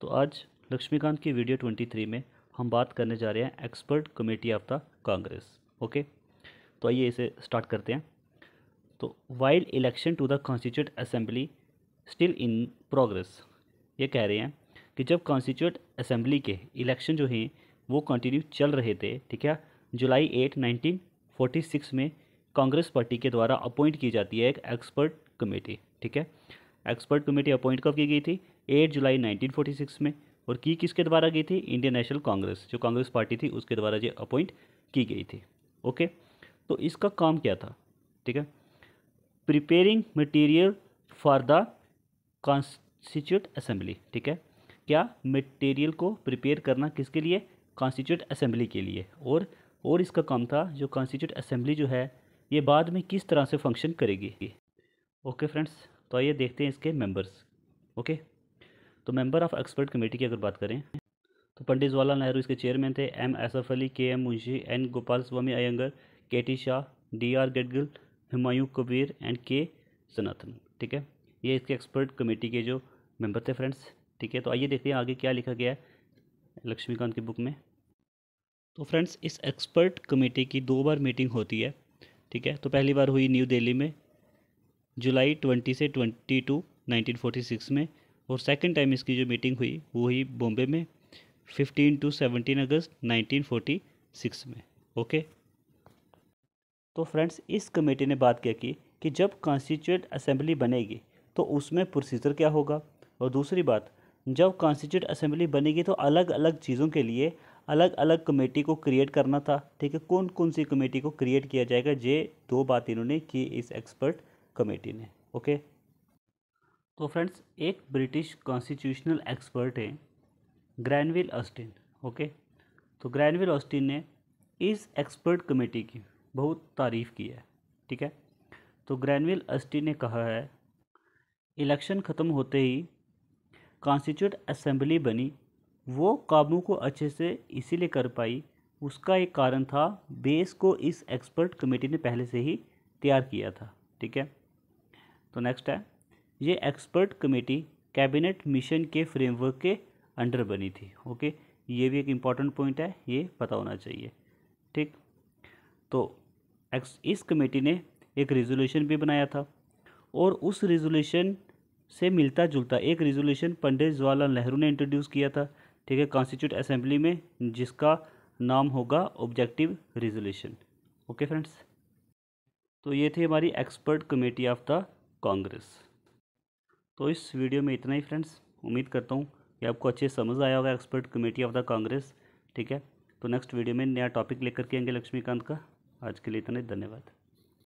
तो आज लक्ष्मीकांत की वीडियो ट्वेंटी थ्री में हम बात करने जा रहे हैं expert committee of the Congress okay तो आइए इसे स्टार्ट करते हैं तो while election to the constituent assembly still in progress ये कह रहे हैं कि जब कॉन्स्टिट्यूट असेंबली के इलेक्शन जो हैं वो कंटिन्यू चल रहे थे ठीक है July eight nineteen forty six में कांग्रेस पार्टी के द्वारा अपॉइंट की जाती है एक एक्सपर्ट कमेटी ठीक है एक्सपर्ट कमेटी अपॉइंट कब की गई थी 8 जुलाई 1946 में और की किसके द्वारा गई थी इंडियन नेशनल कांग्रेस जो कांग्रेस पार्टी थी उसके द्वारा ये अपॉइंट की गई थी ओके तो इसका काम क्या था ठीक है preparing material for the constituent assembly ठीक है क्या मटेरियल को प्रिपेयर करना किसके लिए कॉन्स्टिट्यूट असेंबली के लिए और और इसका काम था जो कॉन्स्टिट्यूट असेंबली जो है ये बाद में किस तरह से फंक्शन करेगी ओके फ्रेंड्स तो आइए देखते हैं इसके मेंबर्स ओके तो मेंबर ऑफ एक्सपर्ट कमेटी की अगर बात करें तो पंडित जवाहरलाल नेहरू इसके चेयरमैन थे M Asaf Ali K M Munshi N Gopalaswami Ayyangar K T Shah D R Gadgil Humayun Kabir and K Santhanam ठीक है ये इसके एक्सपर्ट कमेटी के जो मेंबर थे फ्रेंड्स ठीक है तो आइए देखते हैं आगे क्या लिखा गया है लक्ष्मीकांत की बुक में तो फ्रेंड्स इस एक्सपर्ट कमेटी की दो बार मीटिंग होती है ठीक है तो पहली बार हुई न्यू दिल्ली में जुलाई ट्वेंटी से twenty two nineteen forty six में और सेकेंड टाइम इसकी जो मीटिंग हुई वो हुई बॉम्बे में fifteen to seventeen August nineteen forty six में ओके तो फ्रेंड्स इस कमेटी ने बात किया कि, कि जब कॉन्स्टिट्यूट असेंबली बनेगी तो उसमें प्रोसीजर क्या होगा और दूसरी बात जब कॉन्स्टिट्यूट असेंबली बनेगी तो अलग अलग चीज़ों के लिए अलग अलग कमेटी को क्रिएट करना था ठीक है कौन कौन सी कमेटी को क्रिएट किया जाएगा ये दो बात इन्होंने की इस एक्सपर्ट कमेटी ने ओके तो फ्रेंड्स एक ब्रिटिश कॉन्स्टिट्यूशनल एक्सपर्ट है ग्रैनविल ऑस्टिन ओके तो ग्रैनविल ऑस्टिन ने इस एक्सपर्ट कमेटी की बहुत तारीफ़ की है ठीक है तो ग्रैनविल ऑस्टिन ने कहा है इलेक्शन ख़त्म होते ही कॉन्स्टिट्यूट असेंबली बनी वो काबू को अच्छे से इसीलिए कर पाई उसका एक कारण था बेस को इस एक्सपर्ट कमेटी ने पहले से ही तैयार किया था ठीक है तो नेक्स्ट है ये एक्सपर्ट कमेटी कैबिनेट मिशन के फ्रेमवर्क के अंडर बनी थी ओके ये भी एक इम्पॉर्टेंट पॉइंट है ये पता होना चाहिए ठीक तो इस कमेटी ने एक रेजोल्यूशन भी बनाया था और उस रेजोल्यूशन से मिलता जुलता एक रेजोल्यूशन पंडित जवाहरलाल नेहरू ने इंट्रोड्यूस किया था ठीक है कॉन्स्टिट्यूट असेंबली में जिसका नाम होगा ऑब्जेक्टिव रेजोल्यूशन ओके फ्रेंड्स तो ये थी हमारी expert committee of the Congress तो इस वीडियो में इतना ही फ्रेंड्स उम्मीद करता हूँ कि आपको अच्छे समझ आया होगा expert committee of the Congress ठीक है तो नेक्स्ट वीडियो में नया टॉपिक लेकर के आएंगे लक्ष्मीकांत का आज के लिए इतना ही धन्यवाद